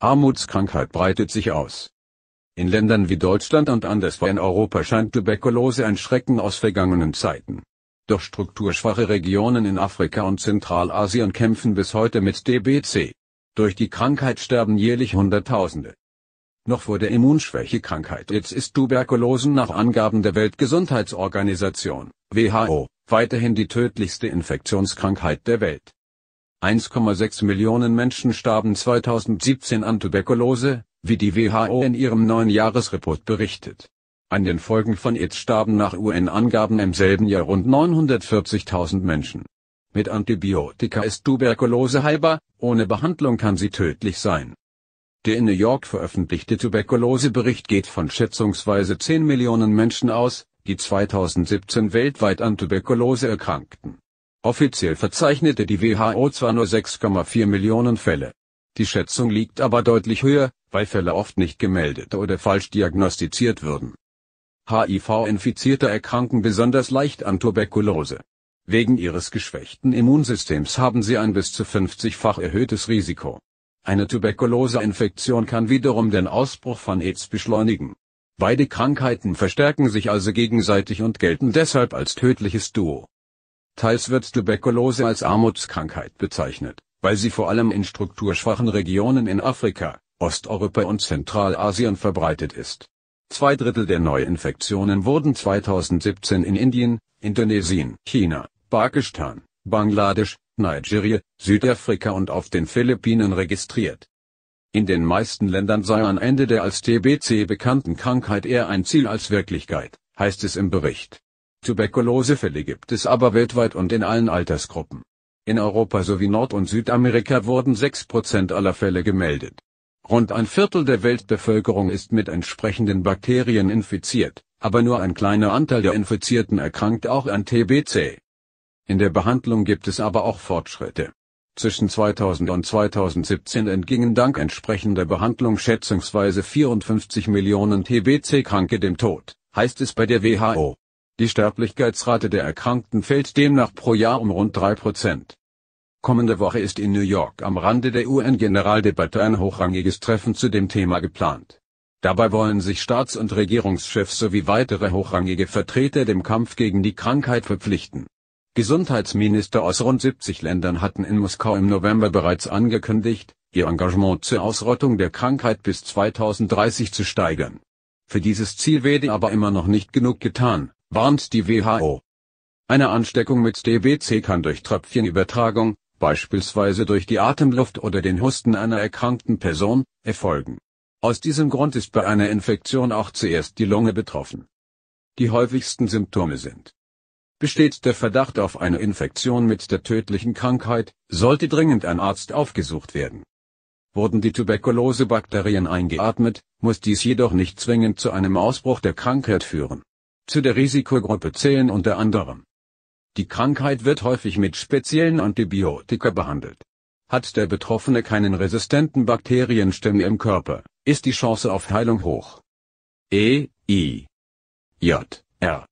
Armutskrankheit breitet sich aus. In Ländern wie Deutschland und anderswo in Europa scheint Tuberkulose ein Schrecken aus vergangenen Zeiten. Doch strukturschwache Regionen in Afrika und Zentralasien kämpfen bis heute mit DBC. Durch die Krankheit sterben jährlich Hunderttausende. Noch vor der Immunschwächekrankheit Krankheit ist Tuberkulosen nach Angaben der Weltgesundheitsorganisation, WHO, weiterhin die tödlichste Infektionskrankheit der Welt. 1,6 Millionen Menschen starben 2017 an Tuberkulose, wie die WHO in ihrem neuen Jahresreport berichtet. An den Folgen von AIDS starben nach UN-Angaben im selben Jahr rund 940.000 Menschen. Mit Antibiotika ist Tuberkulose heilbar, ohne Behandlung kann sie tödlich sein. Der in New York veröffentlichte Tuberkulosebericht geht von schätzungsweise 10 Millionen Menschen aus, die 2017 weltweit an Tuberkulose erkrankten. Offiziell verzeichnete die WHO zwar nur 6,4 Millionen Fälle. Die Schätzung liegt aber deutlich höher, weil Fälle oft nicht gemeldet oder falsch diagnostiziert würden. HIV-Infizierte erkranken besonders leicht an Tuberkulose. Wegen ihres geschwächten Immunsystems haben sie ein bis zu 50-fach erhöhtes Risiko. Eine Tuberkuloseinfektion kann wiederum den Ausbruch von AIDS beschleunigen. Beide Krankheiten verstärken sich also gegenseitig und gelten deshalb als tödliches Duo. Teils wird Tuberkulose als Armutskrankheit bezeichnet, weil sie vor allem in strukturschwachen Regionen in Afrika, Osteuropa und Zentralasien verbreitet ist. Zwei Drittel der Neuinfektionen wurden 2017 in Indien, Indonesien, China, Pakistan, Bangladesch, Nigeria, Südafrika und auf den Philippinen registriert. In den meisten Ländern sei ein Ende der als TBC bekannten Krankheit eher ein Ziel als Wirklichkeit, heißt es im Bericht. Tuberkulosefälle gibt es aber weltweit und in allen Altersgruppen. In Europa sowie Nord- und Südamerika wurden 6% aller Fälle gemeldet. Rund ein Viertel der Weltbevölkerung ist mit entsprechenden Bakterien infiziert, aber nur ein kleiner Anteil der Infizierten erkrankt auch an TBC. In der Behandlung gibt es aber auch Fortschritte. Zwischen 2000 und 2017 entgingen dank entsprechender Behandlung schätzungsweise 54 Millionen TBC-Kranke dem Tod, heißt es bei der WHO. Die Sterblichkeitsrate der Erkrankten fällt demnach pro Jahr um rund 3%. Kommende Woche ist in New York am Rande der UN-Generaldebatte ein hochrangiges Treffen zu dem Thema geplant. Dabei wollen sich Staats- und Regierungschefs sowie weitere hochrangige Vertreter dem Kampf gegen die Krankheit verpflichten. Gesundheitsminister aus rund 70 Ländern hatten in Moskau im November bereits angekündigt, ihr Engagement zur Ausrottung der Krankheit bis 2030 zu steigern. Für dieses Ziel werde aber immer noch nicht genug getan warnt die WHO. Eine Ansteckung mit DBC kann durch Tröpfchenübertragung, beispielsweise durch die Atemluft oder den Husten einer erkrankten Person, erfolgen. Aus diesem Grund ist bei einer Infektion auch zuerst die Lunge betroffen. Die häufigsten Symptome sind Besteht der Verdacht auf eine Infektion mit der tödlichen Krankheit, sollte dringend ein Arzt aufgesucht werden. Wurden die Tuberkulosebakterien eingeatmet, muss dies jedoch nicht zwingend zu einem Ausbruch der Krankheit führen. Zu der Risikogruppe zählen unter anderem die Krankheit wird häufig mit speziellen Antibiotika behandelt. Hat der Betroffene keinen resistenten Bakterienstamm im Körper, ist die Chance auf Heilung hoch. E, I, J, R.